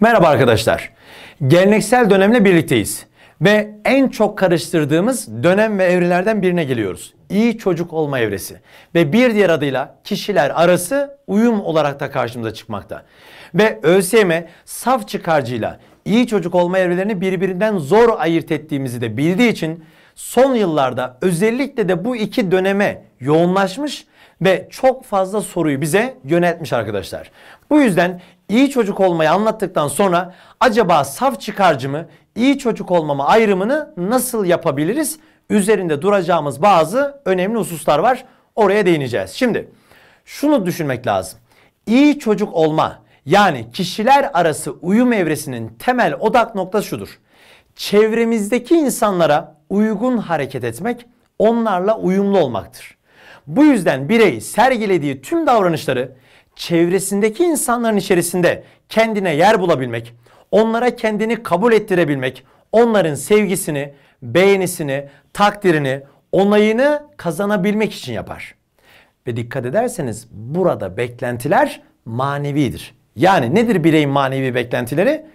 Merhaba arkadaşlar. Geleneksel dönemle birlikteyiz. Ve en çok karıştırdığımız dönem ve evrelerden birine geliyoruz. İyi çocuk olma evresi. Ve bir diğer adıyla kişiler arası uyum olarak da karşımıza çıkmakta. Ve ÖSYM saf çıkarcıyla iyi çocuk olma evrelerini birbirinden zor ayırt ettiğimizi de bildiği için son yıllarda özellikle de bu iki döneme yoğunlaşmış ve çok fazla soruyu bize yöneltmiş arkadaşlar. Bu yüzden iyi çocuk olmayı anlattıktan sonra acaba saf çıkarcımı, iyi çocuk olmama ayrımını nasıl yapabiliriz? Üzerinde duracağımız bazı önemli hususlar var. Oraya değineceğiz. Şimdi şunu düşünmek lazım. İyi çocuk olma yani kişiler arası uyum evresinin temel odak noktası şudur. Çevremizdeki insanlara uygun hareket etmek, onlarla uyumlu olmaktır. Bu yüzden birey sergilediği tüm davranışları çevresindeki insanların içerisinde kendine yer bulabilmek, onlara kendini kabul ettirebilmek, onların sevgisini, beğenisini, takdirini, onayını kazanabilmek için yapar. Ve dikkat ederseniz burada beklentiler manevidir. Yani nedir bireyin manevi beklentileri?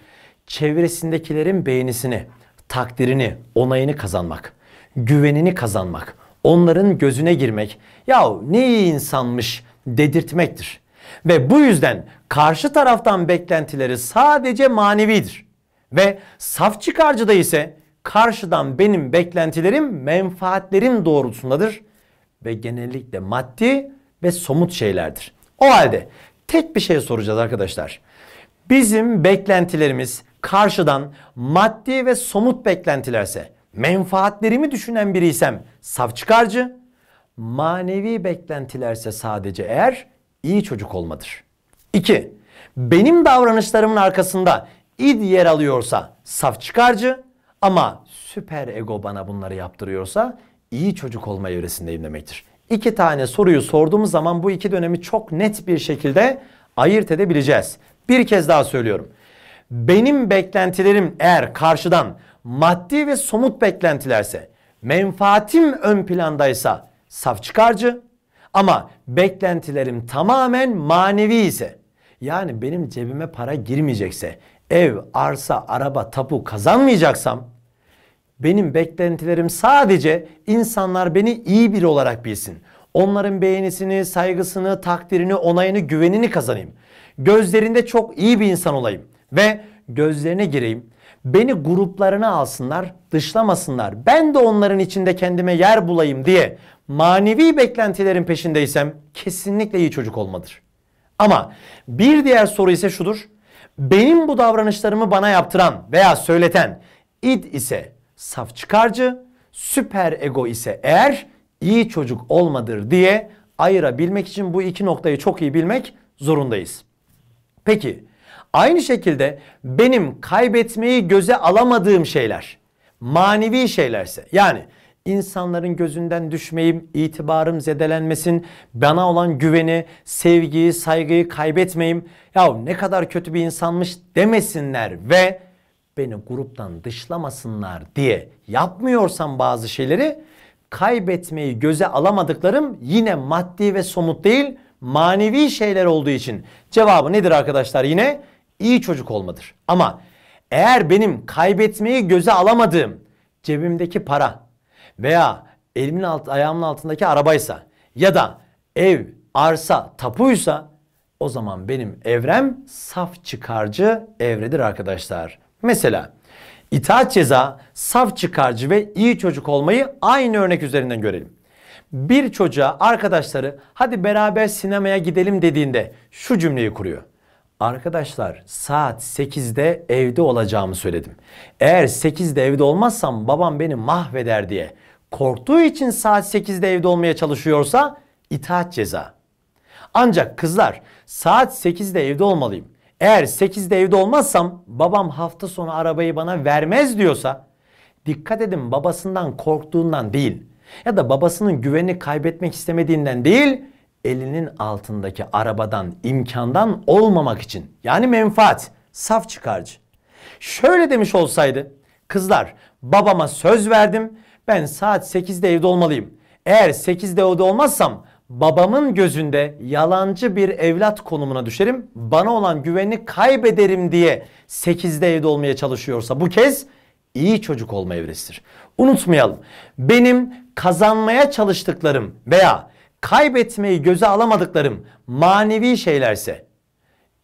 Çevresindekilerin beğenisini, takdirini, onayını kazanmak, güvenini kazanmak, onların gözüne girmek, yahu ne iyi insanmış dedirtmektir. Ve bu yüzden karşı taraftan beklentileri sadece manevidir. Ve saf çıkarcıda ise karşıdan benim beklentilerim menfaatlerim doğrultusundadır. Ve genellikle maddi ve somut şeylerdir. O halde tek bir şey soracağız arkadaşlar. Bizim beklentilerimiz karşıdan maddi ve somut beklentilerse, menfaatlerimi düşünen biriysem saf çıkarcı, manevi beklentilerse sadece eğer iyi çocuk olmadır. 2. Benim davranışlarımın arkasında id yer alıyorsa saf çıkarcı ama süper ego bana bunları yaptırıyorsa iyi çocuk olma evresindeyim demektir. İki tane soruyu sorduğumuz zaman bu iki dönemi çok net bir şekilde ayırt edebileceğiz. Bir kez daha söylüyorum. Benim beklentilerim eğer karşıdan maddi ve somut beklentilerse, menfaatim ön plandaysa saf çıkarcı, ama beklentilerim tamamen manevi ise yani benim cebime para girmeyecekse ev, arsa, araba, tapu kazanmayacaksam benim beklentilerim sadece insanlar beni iyi biri olarak bilsin. Onların beğenisini, saygısını, takdirini, onayını, güvenini kazanayım. Gözlerinde çok iyi bir insan olayım ve gözlerine gireyim. Beni gruplarına alsınlar, dışlamasınlar. Ben de onların içinde kendime yer bulayım diye manevi beklentilerin peşindeysem kesinlikle iyi çocuk olmadır. Ama bir diğer soru ise şudur. Benim bu davranışlarımı bana yaptıran veya söyleten id ise saf çıkarcı, süper ego ise eğer iyi çocuk olmadır diye ayırabilmek için bu iki noktayı çok iyi bilmek zorundayız. Peki Aynı şekilde benim kaybetmeyi göze alamadığım şeyler manevi şeylerse yani insanların gözünden düşmeyim, itibarım zedelenmesin, bana olan güveni, sevgiyi, saygıyı kaybetmeyim. Ya ne kadar kötü bir insanmış demesinler ve beni gruptan dışlamasınlar diye yapmıyorsam bazı şeyleri kaybetmeyi göze alamadıklarım yine maddi ve somut değil manevi şeyler olduğu için cevabı nedir arkadaşlar yine iyi çocuk olmadır. Ama eğer benim kaybetmeyi göze alamadığım cebimdeki para veya elimin alt, ayağımın altındaki arabaysa ya da ev, arsa, tapuysa o zaman benim evrem saf çıkarcı evredir arkadaşlar. Mesela itaat ceza, saf çıkarcı ve iyi çocuk olmayı aynı örnek üzerinden görelim. Bir çocuğa arkadaşları hadi beraber sinemaya gidelim dediğinde şu cümleyi kuruyor. Arkadaşlar saat 8'de evde olacağımı söyledim. Eğer 8'de evde olmazsam babam beni mahveder diye korktuğu için saat 8'de evde olmaya çalışıyorsa itaat ceza. Ancak kızlar saat 8'de evde olmalıyım. Eğer 8'de evde olmazsam babam hafta sonu arabayı bana vermez diyorsa dikkat edin babasından korktuğundan değil ya da babasının güvenini kaybetmek istemediğinden değil elinin altındaki arabadan, imkandan olmamak için. Yani menfaat, saf çıkarcı. Şöyle demiş olsaydı, kızlar babama söz verdim, ben saat 8'de evde olmalıyım. Eğer 8'de evde olmazsam babamın gözünde yalancı bir evlat konumuna düşerim, bana olan güveni kaybederim diye 8'de evde olmaya çalışıyorsa bu kez iyi çocuk olma evresidir. Unutmayalım, benim kazanmaya çalıştıklarım veya kaybetmeyi göze alamadıklarım manevi şeylerse,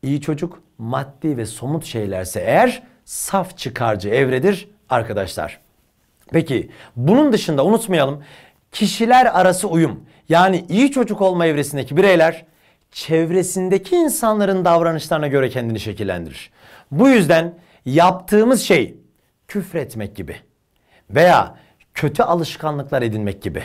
iyi çocuk maddi ve somut şeylerse eğer saf çıkarcı evredir arkadaşlar. Peki bunun dışında unutmayalım kişiler arası uyum yani iyi çocuk olma evresindeki bireyler çevresindeki insanların davranışlarına göre kendini şekillendirir. Bu yüzden yaptığımız şey küfretmek gibi veya kötü alışkanlıklar edinmek gibi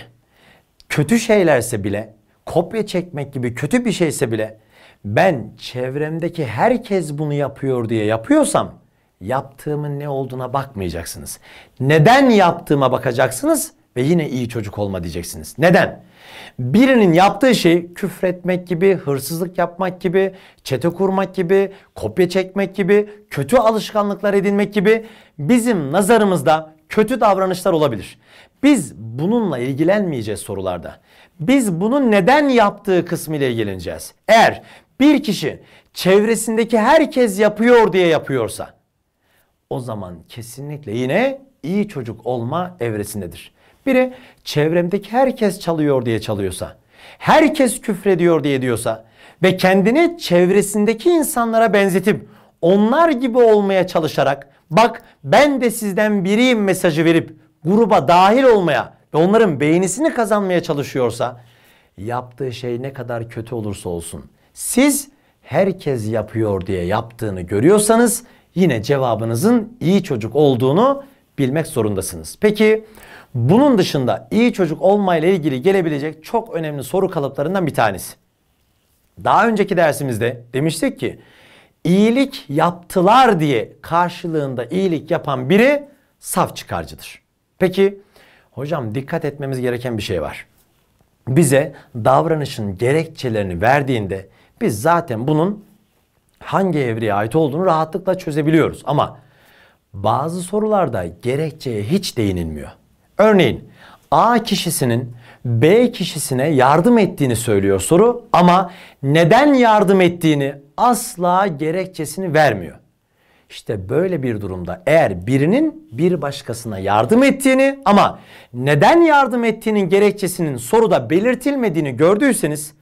kötü şeylerse bile, kopya çekmek gibi kötü bir şeyse bile ben çevremdeki herkes bunu yapıyor diye yapıyorsam yaptığımın ne olduğuna bakmayacaksınız. Neden yaptığıma bakacaksınız ve yine iyi çocuk olma diyeceksiniz. Neden? Birinin yaptığı şey küfretmek gibi, hırsızlık yapmak gibi, çete kurmak gibi, kopya çekmek gibi, kötü alışkanlıklar edinmek gibi bizim nazarımızda kötü davranışlar olabilir. Biz bununla ilgilenmeyeceğiz sorularda. Biz bunun neden yaptığı kısmıyla ilgileneceğiz. Eğer bir kişi çevresindeki herkes yapıyor diye yapıyorsa o zaman kesinlikle yine iyi çocuk olma evresindedir. Biri çevremdeki herkes çalıyor diye çalıyorsa, herkes küfrediyor diye diyorsa ve kendini çevresindeki insanlara benzetip onlar gibi olmaya çalışarak bak ben de sizden biriyim mesajı verip gruba dahil olmaya ve onların beğenisini kazanmaya çalışıyorsa yaptığı şey ne kadar kötü olursa olsun siz herkes yapıyor diye yaptığını görüyorsanız yine cevabınızın iyi çocuk olduğunu bilmek zorundasınız. Peki bunun dışında iyi çocuk olmayla ilgili gelebilecek çok önemli soru kalıplarından bir tanesi. Daha önceki dersimizde demiştik ki iyilik yaptılar diye karşılığında iyilik yapan biri saf çıkarcıdır. Peki hocam dikkat etmemiz gereken bir şey var. Bize davranışın gerekçelerini verdiğinde biz zaten bunun hangi evreye ait olduğunu rahatlıkla çözebiliyoruz. Ama bazı sorularda gerekçeye hiç değinilmiyor. Örneğin A kişisinin B kişisine yardım ettiğini söylüyor soru ama neden yardım ettiğini asla gerekçesini vermiyor. İşte böyle bir durumda eğer birinin bir başkasına yardım ettiğini ama neden yardım ettiğinin gerekçesinin soruda belirtilmediğini gördüyseniz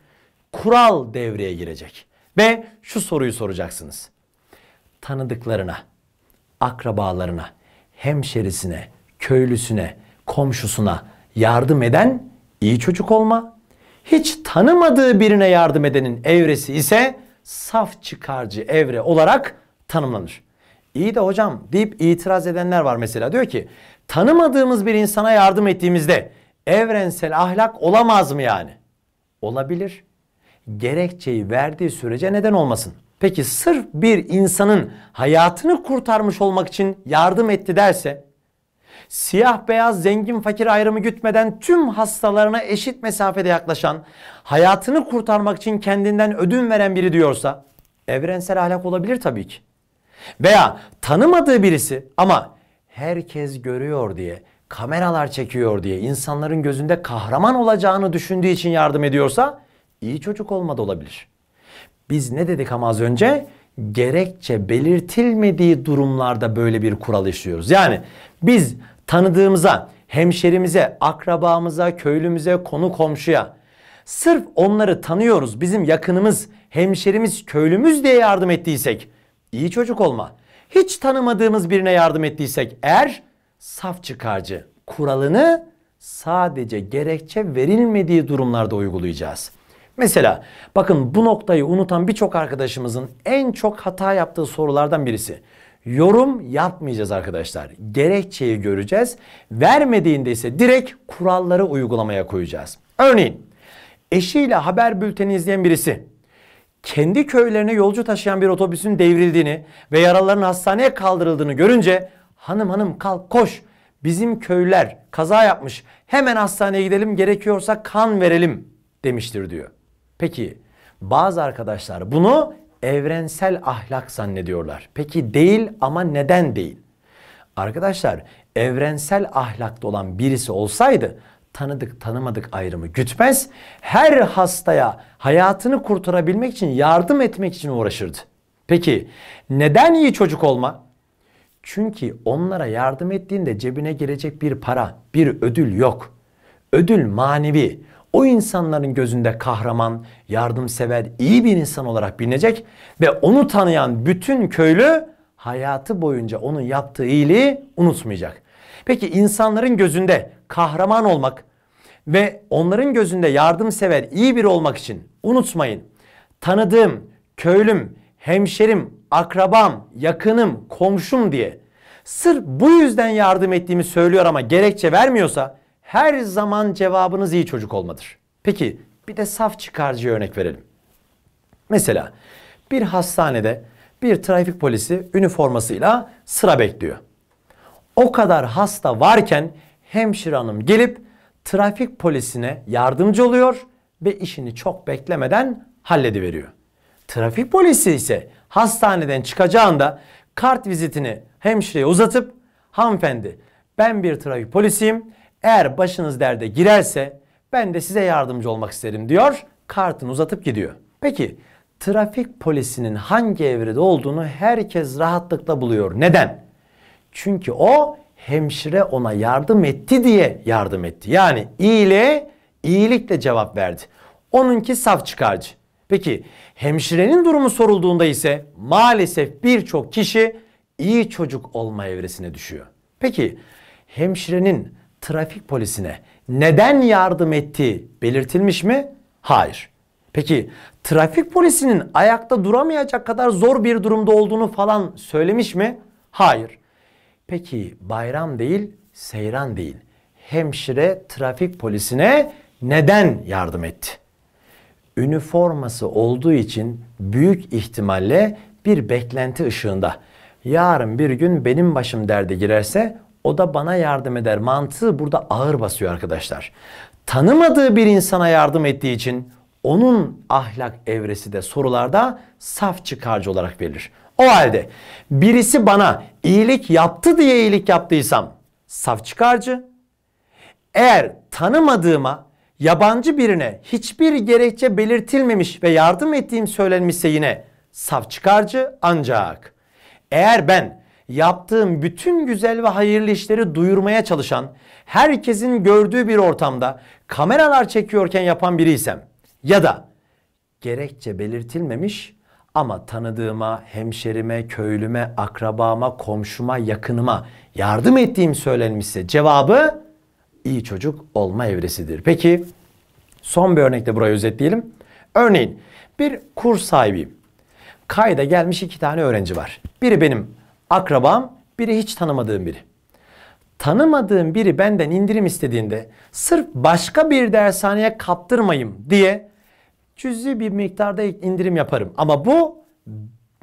kural devreye girecek. Ve şu soruyu soracaksınız. Tanıdıklarına, akrabalarına, hemşerisine, köylüsüne, komşusuna yardım eden iyi çocuk olma, hiç tanımadığı birine yardım edenin evresi ise saf çıkarcı evre olarak tanımlanır. İyi de hocam deyip itiraz edenler var mesela. Diyor ki tanımadığımız bir insana yardım ettiğimizde evrensel ahlak olamaz mı yani? Olabilir. Gerekçeyi verdiği sürece neden olmasın? Peki sırf bir insanın hayatını kurtarmış olmak için yardım etti derse siyah beyaz zengin fakir ayrımı gütmeden tüm hastalarına eşit mesafede yaklaşan, hayatını kurtarmak için kendinden ödün veren biri diyorsa evrensel ahlak olabilir tabii ki. Veya tanımadığı birisi ama herkes görüyor diye, kameralar çekiyor diye insanların gözünde kahraman olacağını düşündüğü için yardım ediyorsa iyi çocuk olmadı olabilir. Biz ne dedik ama az önce? Gerekçe belirtilmediği durumlarda böyle bir kural işliyoruz. Yani biz tanıdığımıza, hemşerimize, akrabamıza, köylümüze, konu komşuya sırf onları tanıyoruz, bizim yakınımız, hemşerimiz, köylümüz diye yardım ettiysek iyi çocuk olma. Hiç tanımadığımız birine yardım ettiysek er, saf çıkarcı. Kuralını sadece gerekçe verilmediği durumlarda uygulayacağız. Mesela bakın bu noktayı unutan birçok arkadaşımızın en çok hata yaptığı sorulardan birisi. Yorum yapmayacağız arkadaşlar. Gerekçeyi göreceğiz. Vermediğinde ise direkt kuralları uygulamaya koyacağız. Örneğin eşiyle haber bülteni izleyen birisi kendi köylerine yolcu taşıyan bir otobüsün devrildiğini ve yaralıların hastaneye kaldırıldığını görünce hanım hanım kalk koş bizim köyler kaza yapmış hemen hastaneye gidelim gerekiyorsa kan verelim demiştir diyor. Peki bazı arkadaşlar bunu evrensel ahlak zannediyorlar. Peki değil ama neden değil? Arkadaşlar evrensel ahlakta olan birisi olsaydı tanıdık tanımadık ayrımı gütmez. Her hastaya hayatını kurtarabilmek için yardım etmek için uğraşırdı. Peki neden iyi çocuk olma? Çünkü onlara yardım ettiğinde cebine gelecek bir para, bir ödül yok. Ödül manevi. O insanların gözünde kahraman, yardımsever, iyi bir insan olarak bilinecek ve onu tanıyan bütün köylü hayatı boyunca onun yaptığı iyiliği unutmayacak. Peki insanların gözünde kahraman olmak ve onların gözünde yardımsever, iyi biri olmak için unutmayın. Tanıdığım, köylüm, hemşerim, akrabam, yakınım, komşum diye sır bu yüzden yardım ettiğimi söylüyor ama gerekçe vermiyorsa her zaman cevabınız iyi çocuk olmadır. Peki bir de saf çıkarcıya örnek verelim. Mesela bir hastanede bir trafik polisi üniformasıyla sıra bekliyor. O kadar hasta varken hemşire hanım gelip trafik polisine yardımcı oluyor ve işini çok beklemeden hallediveriyor. Trafik polisi ise hastaneden çıkacağında kart vizitini hemşireye uzatıp hanımefendi ben bir trafik polisiyim eğer başınız derde girerse ben de size yardımcı olmak isterim diyor kartını uzatıp gidiyor. Peki trafik polisinin hangi evrede olduğunu herkes rahatlıkla buluyor. Neden? Çünkü o hemşire ona yardım etti diye yardım etti. Yani iyile iyilikle cevap verdi. Onunki saf çıkarcı. Peki hemşirenin durumu sorulduğunda ise maalesef birçok kişi iyi çocuk olma evresine düşüyor. Peki hemşirenin trafik polisine neden yardım ettiği belirtilmiş mi? Hayır. Peki trafik polisinin ayakta duramayacak kadar zor bir durumda olduğunu falan söylemiş mi? Hayır. Peki bayram değil, seyran değil. Hemşire trafik polisine neden yardım etti? Üniforması olduğu için büyük ihtimalle bir beklenti ışığında. Yarın bir gün benim başım derde girerse o da bana yardım eder. Mantığı burada ağır basıyor arkadaşlar. Tanımadığı bir insana yardım ettiği için onun ahlak evresi de sorularda saf çıkarcı olarak verilir. O halde birisi bana iyilik yaptı diye iyilik yaptıysam saf çıkarcı. Eğer tanımadığıma yabancı birine hiçbir gerekçe belirtilmemiş ve yardım ettiğim söylenmişse yine saf çıkarcı ancak eğer ben yaptığım bütün güzel ve hayırlı işleri duyurmaya çalışan, herkesin gördüğü bir ortamda kameralar çekiyorken yapan biriysem ya da gerekçe belirtilmemiş ama tanıdığıma, hemşerime, köylüme, akrabama, komşuma, yakınıma yardım ettiğim söylenmişse cevabı iyi çocuk olma evresidir. Peki son bir örnekle burayı özetleyelim. Örneğin bir kurs sahibiyim. Kayda gelmiş iki tane öğrenci var. Biri benim akrabam, biri hiç tanımadığım biri. Tanımadığım biri benden indirim istediğinde sırf başka bir dershaneye kaptırmayayım diye cüzi bir miktarda indirim yaparım. Ama bu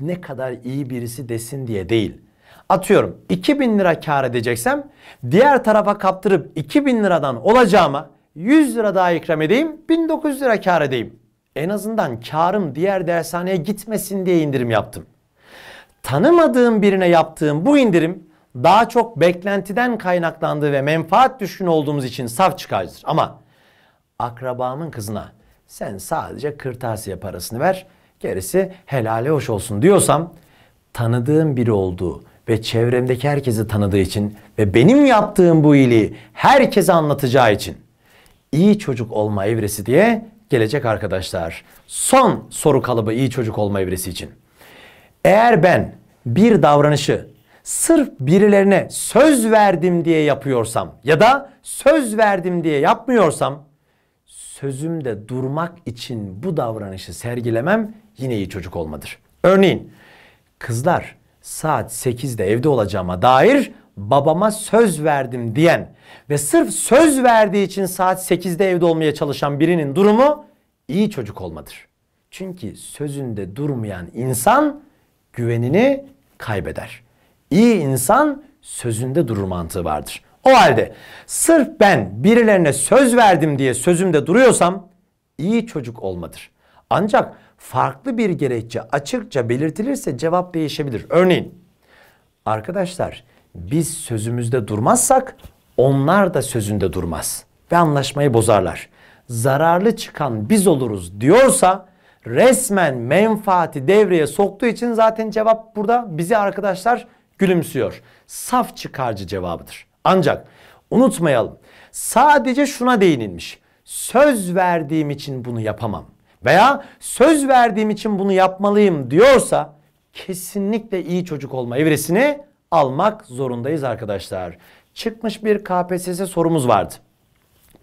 ne kadar iyi birisi desin diye değil. Atıyorum 2000 lira kar edeceksem diğer tarafa kaptırıp 2000 liradan olacağıma 100 lira daha ikram edeyim 1900 lira kar edeyim. En azından karım diğer dershaneye gitmesin diye indirim yaptım. Tanımadığım birine yaptığım bu indirim daha çok beklentiden kaynaklandığı ve menfaat düşkünü olduğumuz için saf çıkarcıdır. Ama akrabamın kızına sen sadece kırtasiye parasını ver. Gerisi helale hoş olsun diyorsam tanıdığım biri olduğu ve çevremdeki herkesi tanıdığı için ve benim yaptığım bu iyiliği herkese anlatacağı için iyi çocuk olma evresi diye gelecek arkadaşlar. Son soru kalıbı iyi çocuk olma evresi için. Eğer ben bir davranışı sırf birilerine söz verdim diye yapıyorsam ya da söz verdim diye yapmıyorsam sözümde durmak için bu davranışı sergilemem yine iyi çocuk olmadır. Örneğin kızlar saat 8'de evde olacağıma dair babama söz verdim diyen ve sırf söz verdiği için saat 8'de evde olmaya çalışan birinin durumu iyi çocuk olmadır. Çünkü sözünde durmayan insan güvenini kaybeder. İyi insan sözünde durur mantığı vardır. O halde sırf ben birilerine söz verdim diye sözümde duruyorsam iyi çocuk olmadır. Ancak farklı bir gerekçe açıkça belirtilirse cevap değişebilir. Örneğin arkadaşlar biz sözümüzde durmazsak onlar da sözünde durmaz ve anlaşmayı bozarlar. Zararlı çıkan biz oluruz diyorsa resmen menfaati devreye soktuğu için zaten cevap burada bizi arkadaşlar gülümsüyor. Saf çıkarcı cevabıdır. Ancak unutmayalım sadece şuna değinilmiş. Söz verdiğim için bunu yapamam veya söz verdiğim için bunu yapmalıyım diyorsa kesinlikle iyi çocuk olma evresini almak zorundayız arkadaşlar. Çıkmış bir KPSS sorumuz vardı.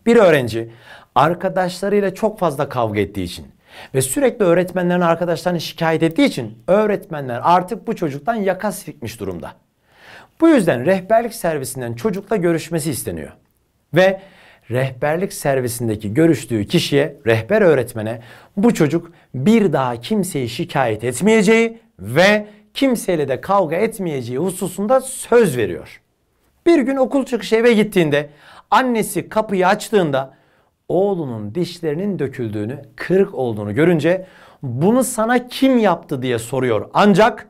Bir öğrenci arkadaşlarıyla çok fazla kavga ettiği için ve sürekli öğretmenlerin arkadaşlarını şikayet ettiği için öğretmenler artık bu çocuktan yaka sikmiş durumda. Bu yüzden rehberlik servisinden çocukla görüşmesi isteniyor. Ve rehberlik servisindeki görüştüğü kişiye, rehber öğretmene bu çocuk bir daha kimseyi şikayet etmeyeceği ve kimseyle de kavga etmeyeceği hususunda söz veriyor. Bir gün okul çıkışı eve gittiğinde annesi kapıyı açtığında oğlunun dişlerinin döküldüğünü, kırık olduğunu görünce bunu sana kim yaptı diye soruyor. Ancak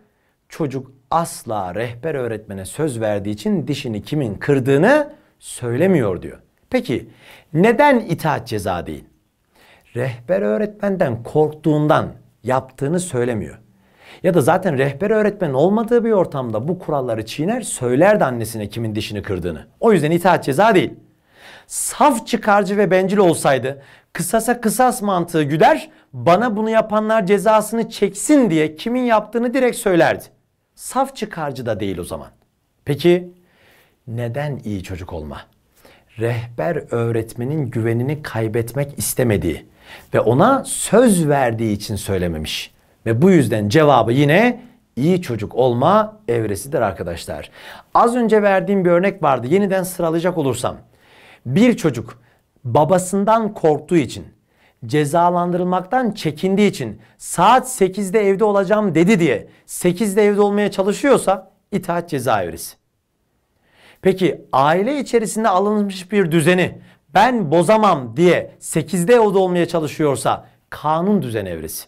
çocuk asla rehber öğretmene söz verdiği için dişini kimin kırdığını söylemiyor diyor. Peki neden itaat ceza değil? Rehber öğretmenden korktuğundan yaptığını söylemiyor. Ya da zaten rehber öğretmenin olmadığı bir ortamda bu kuralları çiğner söylerdi annesine kimin dişini kırdığını. O yüzden itaat ceza değil. Saf çıkarcı ve bencil olsaydı kısasa kısas mantığı güder bana bunu yapanlar cezasını çeksin diye kimin yaptığını direkt söylerdi. Saf çıkarcı da değil o zaman. Peki neden iyi çocuk olma? Rehber öğretmenin güvenini kaybetmek istemediği ve ona söz verdiği için söylememiş. Ve bu yüzden cevabı yine iyi çocuk olma evresidir arkadaşlar. Az önce verdiğim bir örnek vardı. Yeniden sıralayacak olursam. Bir çocuk babasından korktuğu için cezalandırılmaktan çekindiği için saat 8'de evde olacağım dedi diye 8'de evde olmaya çalışıyorsa itaat ceza cezaevresi. Peki aile içerisinde alınmış bir düzeni ben bozamam diye 8'de evde olmaya çalışıyorsa kanun düzen evresi.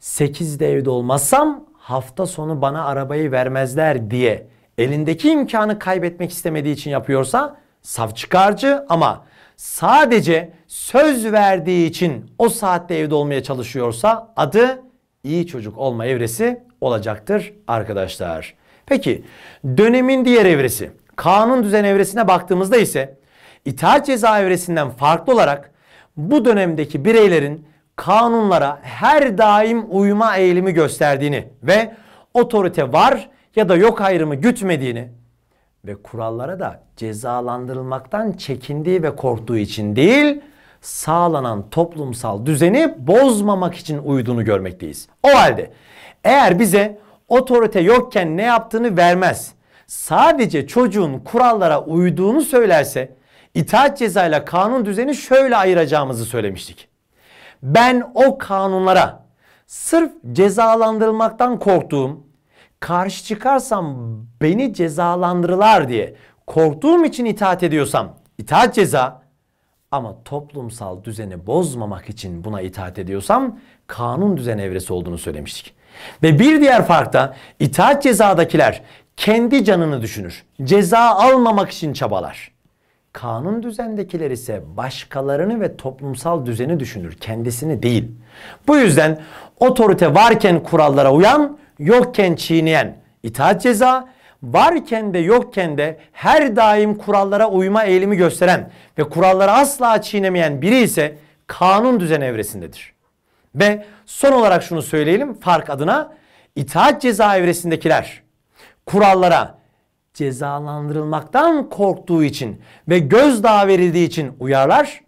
8'de evde olmazsam hafta sonu bana arabayı vermezler diye elindeki imkanı kaybetmek istemediği için yapıyorsa savcı karcı ama sadece söz verdiği için o saatte evde olmaya çalışıyorsa adı iyi çocuk olma evresi olacaktır arkadaşlar. Peki dönemin diğer evresi kanun düzen evresine baktığımızda ise itaat ceza evresinden farklı olarak bu dönemdeki bireylerin kanunlara her daim uyma eğilimi gösterdiğini ve otorite var ya da yok ayrımı gütmediğini ve kurallara da cezalandırılmaktan çekindiği ve korktuğu için değil, sağlanan toplumsal düzeni bozmamak için uyduğunu görmekteyiz. O halde eğer bize otorite yokken ne yaptığını vermez, sadece çocuğun kurallara uyduğunu söylerse itaat cezayla kanun düzeni şöyle ayıracağımızı söylemiştik. Ben o kanunlara sırf cezalandırılmaktan korktuğum karşı çıkarsam beni cezalandırırlar diye korktuğum için itaat ediyorsam itaat ceza ama toplumsal düzeni bozmamak için buna itaat ediyorsam kanun düzen evresi olduğunu söylemiştik. Ve bir diğer fark da itaat cezadakiler kendi canını düşünür. Ceza almamak için çabalar. Kanun düzendekiler ise başkalarını ve toplumsal düzeni düşünür, kendisini değil. Bu yüzden otorite varken kurallara uyan, yokken çiğneyen itaat ceza, varken de yokken de her daim kurallara uyma eğilimi gösteren ve kuralları asla çiğnemeyen biri ise kanun düzen evresindedir. Ve son olarak şunu söyleyelim fark adına itaat ceza evresindekiler kurallara cezalandırılmaktan korktuğu için ve gözdağı verildiği için uyarlar.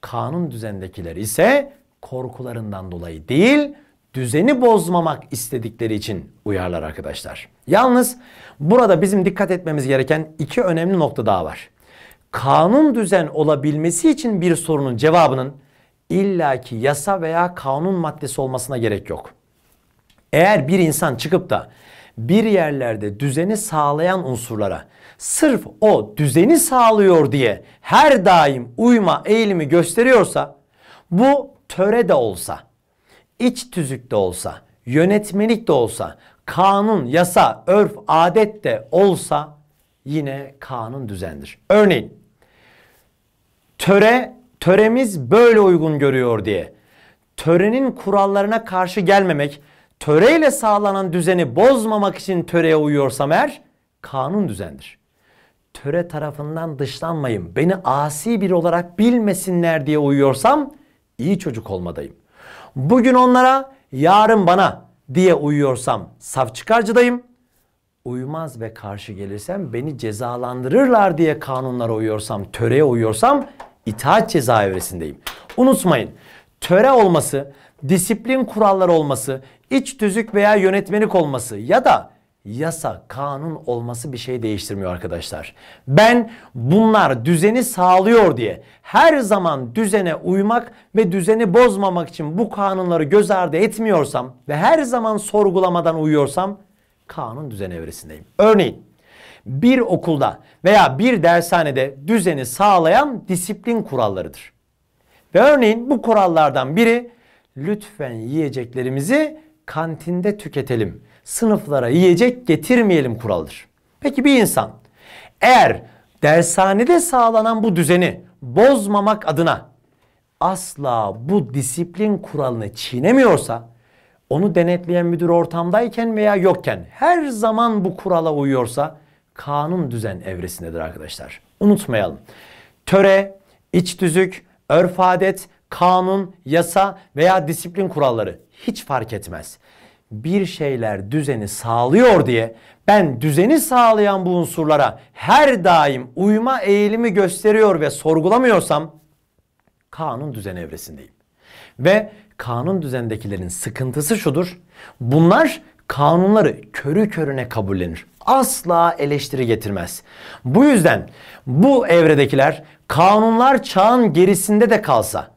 Kanun düzendekiler ise korkularından dolayı değil düzeni bozmamak istedikleri için uyarlar arkadaşlar. Yalnız burada bizim dikkat etmemiz gereken iki önemli nokta daha var. Kanun düzen olabilmesi için bir sorunun cevabının illaki yasa veya kanun maddesi olmasına gerek yok. Eğer bir insan çıkıp da bir yerlerde düzeni sağlayan unsurlara sırf o düzeni sağlıyor diye her daim uyma eğilimi gösteriyorsa bu töre de olsa iç tüzük de olsa, yönetmelik de olsa, kanun, yasa, örf, adet de olsa yine kanun düzendir. Örneğin töre töremiz böyle uygun görüyor diye törenin kurallarına karşı gelmemek, töreyle sağlanan düzeni bozmamak için töreye uyuyorsam eğer kanun düzendir. Töre tarafından dışlanmayın, beni asi bir olarak bilmesinler diye uyuyorsam iyi çocuk olmadayım. Bugün onlara yarın bana diye uyuyorsam saf çıkarcıdayım. Uymaz ve karşı gelirsem beni cezalandırırlar diye kanunlara uyuyorsam, töreye uyuyorsam itaat ceza cezaevresindeyim. Unutmayın töre olması, disiplin kuralları olması, iç tüzük veya yönetmenlik olması ya da yasa, kanun olması bir şey değiştirmiyor arkadaşlar. Ben bunlar düzeni sağlıyor diye her zaman düzene uymak ve düzeni bozmamak için bu kanunları göz ardı etmiyorsam ve her zaman sorgulamadan uyuyorsam kanun düzen evresindeyim. Örneğin bir okulda veya bir dershanede düzeni sağlayan disiplin kurallarıdır. Ve örneğin bu kurallardan biri lütfen yiyeceklerimizi kantinde tüketelim sınıflara yiyecek getirmeyelim kuraldır. Peki bir insan eğer dershanede sağlanan bu düzeni bozmamak adına asla bu disiplin kuralını çiğnemiyorsa onu denetleyen müdür ortamdayken veya yokken her zaman bu kurala uyuyorsa kanun düzen evresindedir arkadaşlar. Unutmayalım. Töre, iç düzük, örf adet, kanun, yasa veya disiplin kuralları hiç fark etmez bir şeyler düzeni sağlıyor diye ben düzeni sağlayan bu unsurlara her daim uyma eğilimi gösteriyor ve sorgulamıyorsam kanun düzen evresindeyim. Ve kanun düzendekilerin sıkıntısı şudur. Bunlar kanunları körü körüne kabullenir. Asla eleştiri getirmez. Bu yüzden bu evredekiler kanunlar çağın gerisinde de kalsa,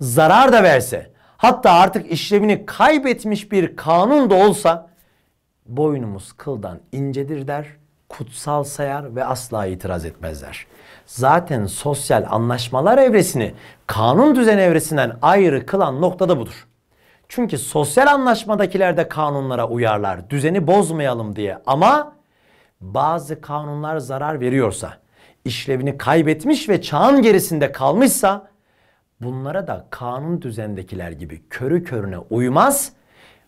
zarar da verse, hatta artık işlevini kaybetmiş bir kanun da olsa boynumuz kıldan incedir der, kutsal sayar ve asla itiraz etmezler. Zaten sosyal anlaşmalar evresini kanun düzen evresinden ayrı kılan nokta da budur. Çünkü sosyal anlaşmadakiler de kanunlara uyarlar. Düzeni bozmayalım diye. Ama bazı kanunlar zarar veriyorsa, işlevini kaybetmiş ve çağın gerisinde kalmışsa bunlara da kanun düzendekiler gibi körü körüne uymaz,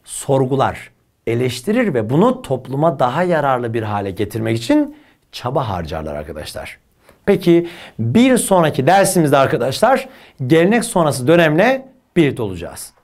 sorgular, eleştirir ve bunu topluma daha yararlı bir hale getirmek için çaba harcarlar arkadaşlar. Peki bir sonraki dersimizde arkadaşlar gelenek sonrası dönemle birlikte olacağız.